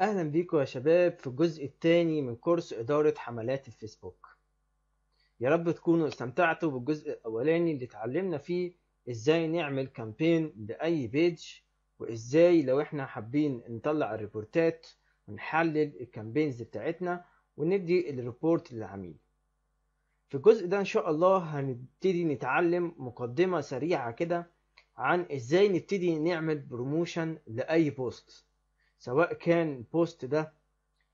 اهلا بيكم يا شباب في الجزء الثاني من كورس اداره حملات الفيسبوك يا رب تكونوا استمتعتوا بالجزء الاولاني اللي اتعلمنا فيه ازاي نعمل كامبين لاي بيج وازاي لو احنا حابين نطلع الريبورتات ونحلل الكامبينز بتاعتنا وندي الريبورت للعميل في الجزء ده ان شاء الله هنبتدي نتعلم مقدمه سريعه كده عن ازاي نبتدي نعمل بروموشن لاي بوست سواء كان البوست ده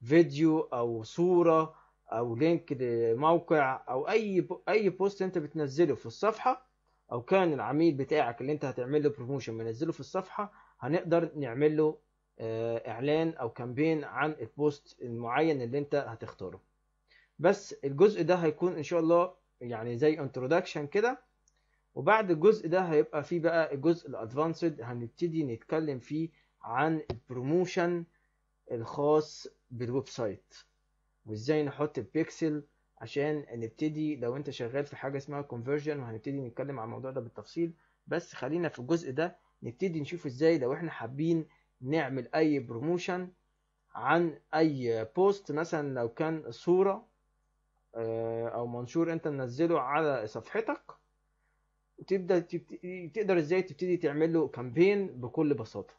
فيديو او صوره او لينك لموقع او اي اي بوست انت بتنزله في الصفحه او كان العميل بتاعك اللي انت هتعمل له بروموشن منزله في الصفحه هنقدر نعمل له آه، اعلان او كامبين عن البوست المعين اللي انت هتختاره بس الجزء ده هيكون ان شاء الله يعني زي انترودكشن كده وبعد الجزء ده هيبقى فيه بقى الجزء الادفانسد هنبتدي نتكلم فيه عن البروموشن الخاص بالويب سايت وازاي نحط البيكسل عشان نبتدي لو انت شغال في حاجه اسمها كونفرجن وهنبتدي نتكلم عن الموضوع ده بالتفصيل بس خلينا في الجزء ده نبتدي نشوف ازاي لو احنا حابين نعمل اي بروموشن عن اي بوست مثلا لو كان صوره آه، او منشور انت منزله على صفحتك تبدا تقدر ازاي تبتدي تعمل له كامبين بكل بساطه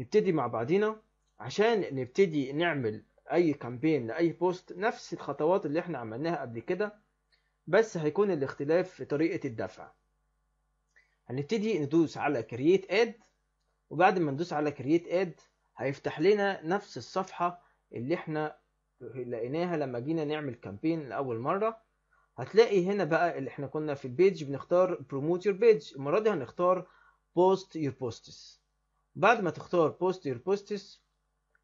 نبتدي مع بعضينا عشان نبتدي نعمل اي كامبين لاي بوست نفس الخطوات اللي احنا عملناها قبل كده بس هيكون الاختلاف في طريقة الدفع هنبتدي ندوس على كرييت اد وبعد ما ندوس على كرييت اد هيفتح لنا نفس الصفحة اللي احنا لقيناها لما جينا نعمل كامبين لأول مرة هتلاقي هنا بقى اللي احنا كنا في البيج بنختار بروموت يور بيج المرة دي هنختار بوست يور بوستس بعد ما تختار بوست يور بوستس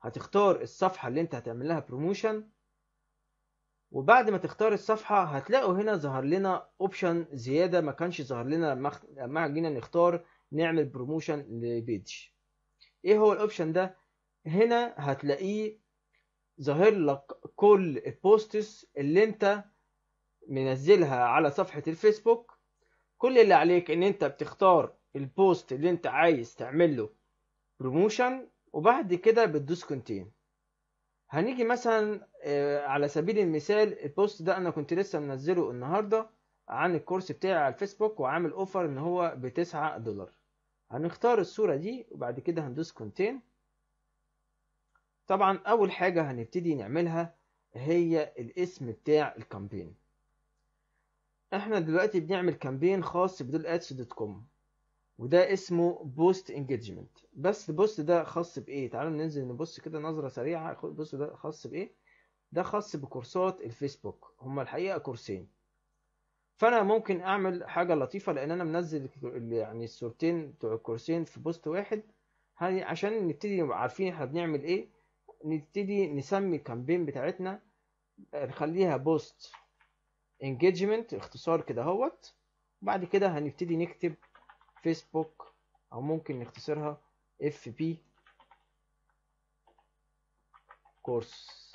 هتختار الصفحة اللي انت هتعمل لها بروموشن وبعد ما تختار الصفحة هتلاقوا هنا ظهر لنا اوبشن زيادة ما كانش ظهر لنا لما جينا نختار نعمل بروموشن لبيج ايه هو الاوبشن ده هنا هتلاقيه ظاهر لك كل البوستس اللي انت منزلها على صفحة الفيسبوك كل اللي عليك ان انت بتختار البوست اللي انت عايز تعمله بروموشن وبعد كده بتدوس كونتين هنيجي مثلا آه، على سبيل المثال البوست ده انا كنت لسه منزله النهارده عن الكورس بتاعي على الفيسبوك وعامل اوفر ان هو بتسعة دولار هنختار الصورة دي وبعد كده هندوس كونتين طبعا اول حاجة هنبتدي نعملها هي الاسم بتاع الكامبين احنا دلوقتي بنعمل كامبين خاص بدول ادس دوت كوم وده اسمه بوست انجيجمنت بس البوست ده خاص بايه تعالوا ننزل نبص كده نظره سريعه البوست ده خاص بايه ده خاص بكورسات الفيسبوك هما الحقيقه كورسين فانا ممكن اعمل حاجه لطيفه لان انا منزل يعني الصورتين بتوع الكورسين في بوست واحد عشان نبتدي نبقى عارفين احنا بنعمل ايه نبتدي نسمي الكامبين بتاعتنا نخليها بوست انجيجمنت اختصار كده اهوت وبعد كده هنبتدي نكتب فيسبوك أو ممكن نختصرها اف بي كورس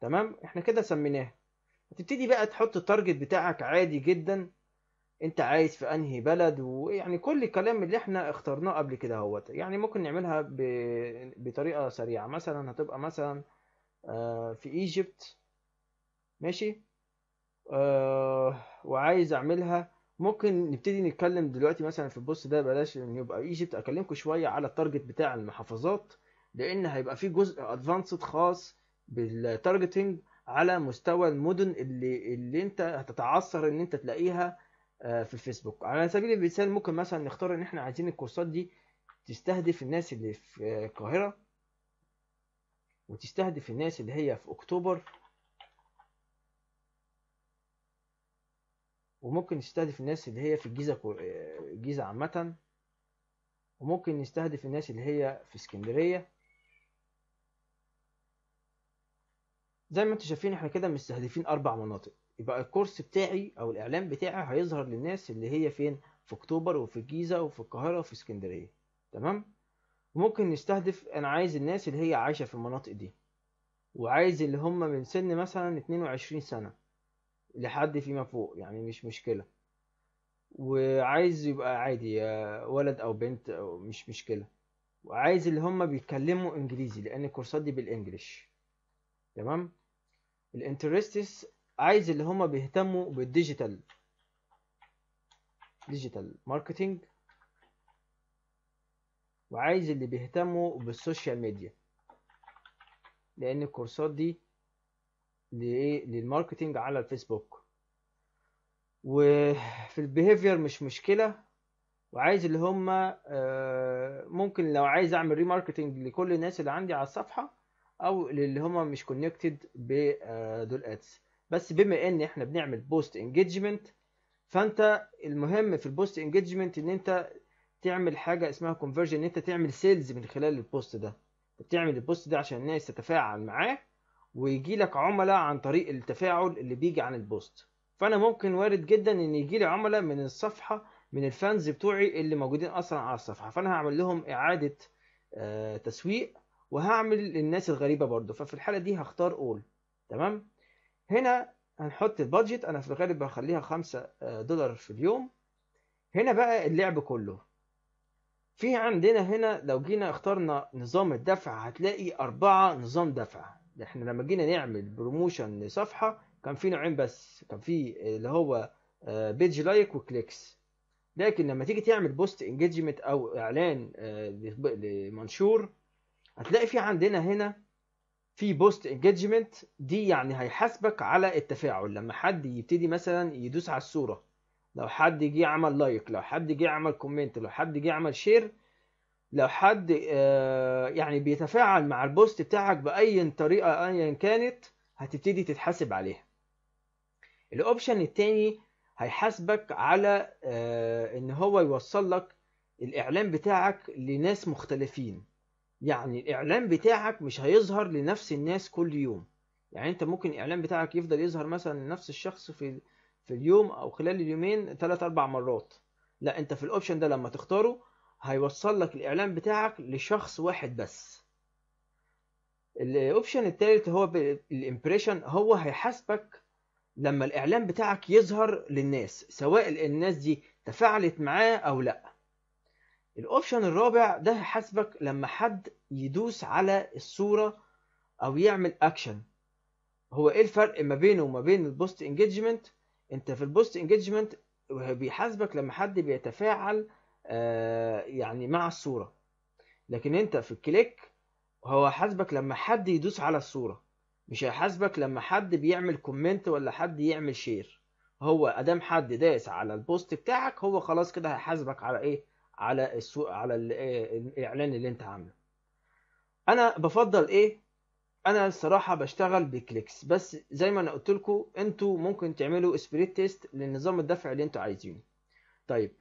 تمام احنا كده سميناها تبتدي بقى تحط التارجت بتاعك عادي جدا انت عايز في انهي بلد ويعني كل الكلام اللي احنا اخترناه قبل كده اهوت يعني ممكن نعملها ب... بطريقه سريعه مثلا هتبقى مثلا آه، في ايجيبت ماشي آه، وعايز اعملها ممكن نبتدي نتكلم دلوقتي مثلا في البوست ده بلاش ان يبقى ايجيبت اكلمكم شويه على التارجت بتاع المحافظات لان هيبقى في جزء ادفانسد خاص بالتارجتنج على مستوى المدن اللي اللي انت هتتعثر ان انت تلاقيها آه، في الفيسبوك على سبيل المثال ممكن مثلا نختار ان احنا عايزين الكورسات دي تستهدف الناس اللي في آه، القاهره وتستهدف الناس اللي هي في اكتوبر وممكن نستهدف الناس اللي هي في الجيزة الجيزة آه، عامة وممكن نستهدف الناس اللي هي في اسكندرية زي ما انتم شايفين احنا كده مستهدفين أربع مناطق يبقى الكورس بتاعي أو الإعلان بتاعي هيظهر للناس اللي هي فين في أكتوبر وفي الجيزة وفي القاهرة وفي اسكندرية تمام ممكن نستهدف أنا عايز الناس اللي هي عايشة في المناطق دي وعايز اللي هم من سن مثلا 22 سنة لحد فيما فوق يعني مش مشكلة وعايز يبقى عادي ولد أو بنت أو مش مشكلة وعايز اللي هما بيتكلموا إنجليزي لأن الكورسات دي بالإنجليش تمام الانترستس عايز اللي هما بيهتموا بالديجيتال ديجيتال ماركتينج وعايز اللي بيهتموا بالسوشيال ميديا لأن الكورسات دي لايه للماركتينج على الفيسبوك وفي البيهيفير مش مشكله وعايز اللي هم آه، ممكن لو عايز اعمل ريماركتينج لكل الناس اللي عندي على الصفحه او اللي هم مش كونكتد بدول ادس بس بما ان احنا بنعمل بوست انجيجمنت فانت المهم في البوست انجيجمنت ان انت تعمل حاجه اسمها كونفرجن ان انت تعمل سيلز من خلال البوست ده بتعمل البوست ده عشان الناس تتفاعل معاه ويجي لك عملاء عن طريق التفاعل اللي بيجي عن البوست فانا ممكن وارد جدا ان يجي لي عملاء من الصفحه من الفانز بتوعي اللي موجودين اصلا على الصفحه فانا هعمل لهم اعاده آه، تسويق وهعمل للناس الغريبه برده ففي الحاله دي هختار اول تمام هنا هنحط البادجت انا في الغالب هخليها 5 آه، دولار في اليوم هنا بقى اللعب كله في عندنا هنا لو جينا اخترنا نظام الدفع هتلاقي أربعة نظام دفع احنا لما جينا نعمل بروموشن لصفحه كان في نوعين بس كان في اللي هو بيج لايك وكليكس لكن لما تيجي تعمل بوست انجيجمنت او اعلان آه، لمنشور هتلاقي في عندنا هنا في بوست انجيجمنت دي يعني هيحاسبك على التفاعل لما حد يبتدي مثلا يدوس على الصوره لو حد جه عمل لايك لو حد جه عمل كومنت لو حد جه عمل شير لو حد آه، يعني بيتفاعل مع البوست بتاعك باي طريقه ايا كانت هتبتدي تتحاسب عليها الاوبشن التاني هيحاسبك على آه، ان هو يوصل لك الاعلان بتاعك لناس مختلفين يعني الاعلان بتاعك مش هيظهر لنفس الناس كل يوم يعني انت ممكن الاعلان بتاعك يفضل يظهر مثلا لنفس الشخص في في اليوم او خلال اليومين ثلاث اربع مرات لا انت في الاوبشن ده لما تختاره هيوصل لك الاعلان بتاعك لشخص واحد بس الاوبشن الثالث هو الامبريشن هو هيحاسبك لما الاعلان بتاعك يظهر للناس سواء الناس دي تفاعلت معاه او لا الاوبشن الرابع ده هيحاسبك لما حد يدوس على الصورة او يعمل اكشن هو ايه الفرق ما بينه وما بين البوست انجيجمنت انت في البوست انجيجمنت بيحاسبك لما حد بيتفاعل آه، يعني مع الصورة لكن انت في الكليك هو حاسبك لما حد يدوس على الصورة مش هيحاسبك لما حد بيعمل كومنت ولا حد يعمل شير هو ادام حد داس على البوست بتاعك هو خلاص كده هيحاسبك على ايه على السوق على آه، الاعلان اللي انت عامله انا بفضل ايه انا الصراحه بشتغل بكليكس بس زي ما انا قلت لكم انتوا ممكن تعملوا سبريد تيست للنظام الدفع اللي انتوا عايزينه طيب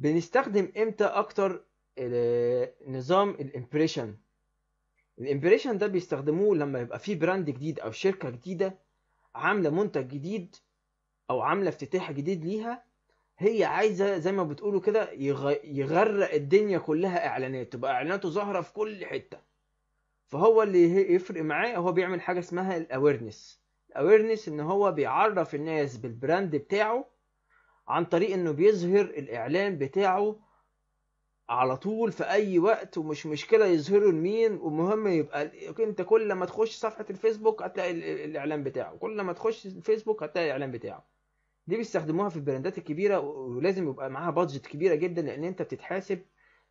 بنستخدم امتى اكتر نظام الامبريشن الامبريشن ده بيستخدموه لما يبقى في براند جديد او شركه جديده عامله منتج جديد او عامله افتتاح جديد ليها هي عايزه زي ما بتقولوا كده يغرق الدنيا كلها اعلانات تبقى اعلاناته ظاهره في كل حته فهو اللي يفرق معاه هو بيعمل حاجه اسمها الاويرنس الاويرنس ان هو بيعرف الناس بالبراند بتاعه عن طريق انه بيظهر الاعلان بتاعه على طول في اي وقت ومش مشكله يظهروا لمين ومهم يبقى انت كل ما تخش صفحه الفيسبوك هتلاقي الاعلان بتاعه كل ما تخش الفيسبوك هتلاقي الاعلان بتاعه دي بيستخدموها في البراندات الكبيره ولازم يبقى معاها بادجت كبيره جدا لان انت بتتحاسب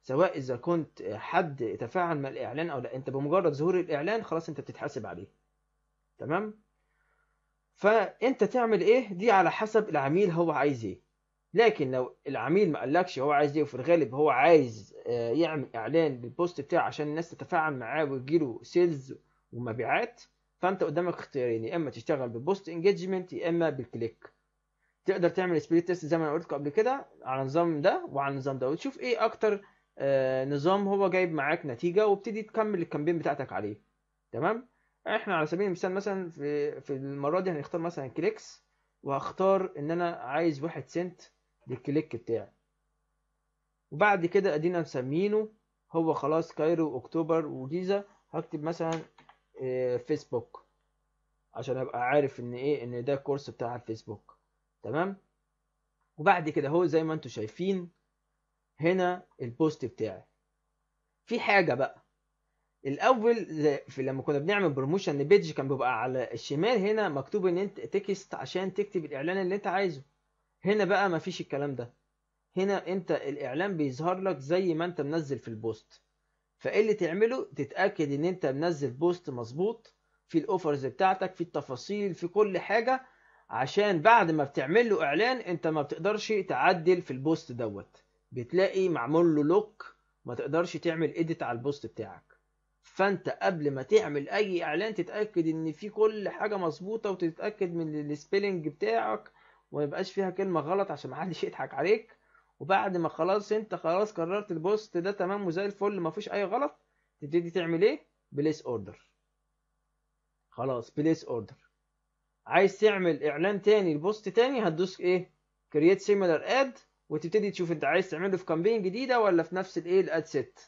سواء اذا كنت حد تفاعل مع الاعلان او لا انت بمجرد ظهور الاعلان خلاص انت بتتحاسب عليه تمام فانت تعمل ايه دي على حسب العميل هو عايز ايه لكن لو العميل ما قالكش هو عايز ايه وفي الغالب هو عايز آه، يعمل اعلان للبوست بتاعه عشان الناس تتفاعل معاه ويجيله سيلز ومبيعات فانت قدامك اختيارين يا اما تشتغل بالبوست انجيجمنت يا اما بالكليك تقدر تعمل سبليت تيست زي ما انا قلت لكم قبل كده على النظام ده وعلى النظام ده وتشوف ايه اكتر آه، نظام هو جايب معاك نتيجه وابتدي تكمل الكامبين بتاعتك عليه تمام احنا على سبيل المثال مثلا في في المره دي هنختار مثلا كليكس وهختار ان انا عايز واحد سنت للكليك بتاعي وبعد كده ادينا مسمينه هو خلاص كايرو اكتوبر وجيزه هكتب مثلا آه، فيسبوك عشان ابقى عارف ان ايه ان ده الكورس بتاع الفيسبوك تمام وبعد كده هو زي ما انتم شايفين هنا البوست بتاعي في حاجه بقى الاول في لما كنا بنعمل بروموشن لبيج كان بيبقى على الشمال هنا مكتوب ان انت تكست عشان تكتب الاعلان اللي انت عايزه هنا بقى مفيش الكلام ده هنا انت الاعلان بيظهر لك زي ما انت منزل في البوست فايه اللي تعمله تتاكد ان انت منزل بوست مظبوط في الاوفرز بتاعتك في التفاصيل في كل حاجه عشان بعد ما بتعمل له اعلان انت ما بتقدرش تعدل في البوست دوت بتلاقي معمول له لوك ما تقدرش تعمل اديت على البوست بتاعك فانت قبل ما تعمل اي اعلان تتاكد ان في كل حاجه مظبوطه وتتاكد من السبيلنج بتاعك وما يبقاش فيها كلمه غلط عشان ما حدش يضحك عليك وبعد ما خلاص انت خلاص قررت البوست ده تمام وزي الفل ما فيش اي غلط تبتدي تعمل ايه بليس اوردر خلاص بليس اوردر عايز تعمل اعلان تاني البوست تاني هتدوس ايه كرييت سيميلر اد وتبتدي تشوف انت عايز تعمله في كامبين جديده ولا في نفس الايه الاد سيت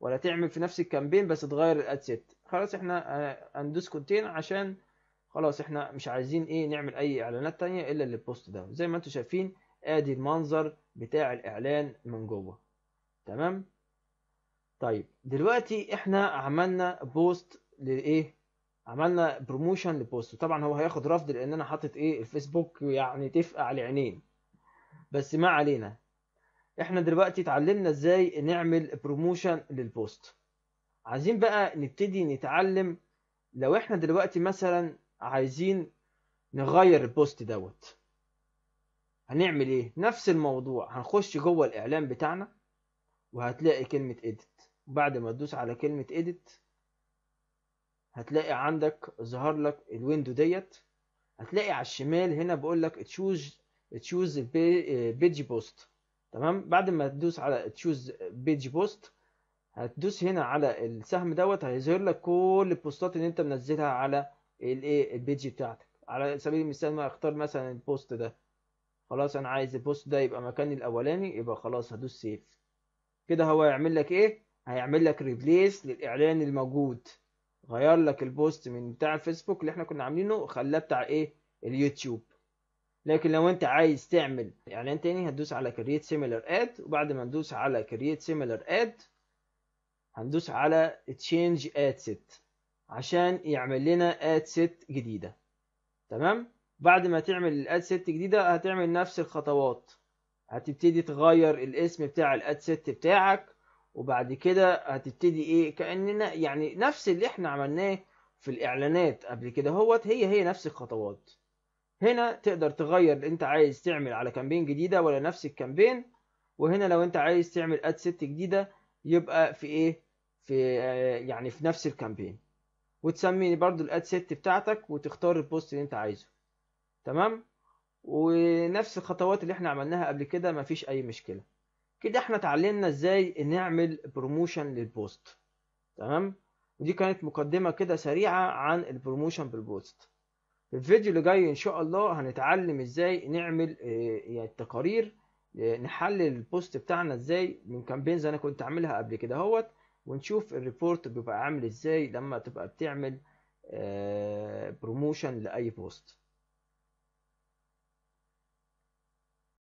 ولا تعمل في نفس الكامبين بس تغير الاد سيت خلاص احنا آه، هندوس كونتين عشان خلاص احنا مش عايزين ايه نعمل اي اعلانات تانية الا للبوست ده زي ما انتم شايفين ادي المنظر بتاع الاعلان من جوه تمام طيب دلوقتي احنا عملنا بوست لايه عملنا بروموشن لبوست طبعا هو هياخد رفض لان انا حاطط ايه الفيسبوك يعني تفقع العينين بس ما علينا احنا دلوقتي اتعلمنا ازاي نعمل بروموشن للبوست عايزين بقى نبتدي نتعلم لو احنا دلوقتي مثلا عايزين نغير البوست دوت هنعمل ايه نفس الموضوع هنخش جوه الاعلان بتاعنا وهتلاقي كلمة edit بعد ما تدوس على كلمة edit هتلاقي عندك ظهر لك الويندو ديت هتلاقي على الشمال هنا بقول لك تشوز تشوز بيج بوست تمام بعد ما تدوس على تشوز بيج بوست هتدوس هنا على السهم دوت هيظهر لك كل البوستات اللي انت منزلها على الايه البيج بتاعتك على سبيل المثال ما اختار مثلا البوست ده خلاص انا عايز البوست ده يبقى مكاني الاولاني يبقى خلاص هدوس سيف كده هو هيعمل لك ايه هيعمل لك ريبليس للاعلان الموجود غير لك البوست من بتاع الفيسبوك اللي احنا كنا عاملينه وخلاه بتاع ايه اليوتيوب لكن لو انت عايز تعمل اعلان تاني هتدوس على كرييت سيميلر اد وبعد ما ندوس على كرييت سيميلر اد هندوس على تشينج اد سيت عشان يعمل لنا اد سيت جديده تمام بعد ما تعمل الاد سيت جديده هتعمل نفس الخطوات هتبتدي تغير الاسم بتاع الاد سيت بتاعك وبعد كده هتبتدي ايه كاننا يعني نفس اللي احنا عملناه في الاعلانات قبل كده هوت هي هي نفس الخطوات هنا تقدر تغير انت عايز تعمل على كامبين جديده ولا نفس الكامبين وهنا لو انت عايز تعمل اد ست جديده يبقى في ايه في آه، يعني في نفس الكامبين وتسمي برضو الاد ست بتاعتك وتختار البوست اللي انت عايزه تمام ونفس الخطوات اللي احنا عملناها قبل كده مفيش اي مشكله كده احنا اتعلمنا ازاي نعمل بروموشن للبوست تمام ودي كانت مقدمه كده سريعه عن البروموشن بالبوست في الفيديو اللي جاي ان شاء الله هنتعلم ازاي نعمل آه، يعني التقارير آه، نحلل البوست بتاعنا ازاي من كامبينز انا كنت عاملها قبل كده اهوت ونشوف الريبورت بيبقى عامل ازاي لما تبقى بتعمل بروموشن آه، لاي بوست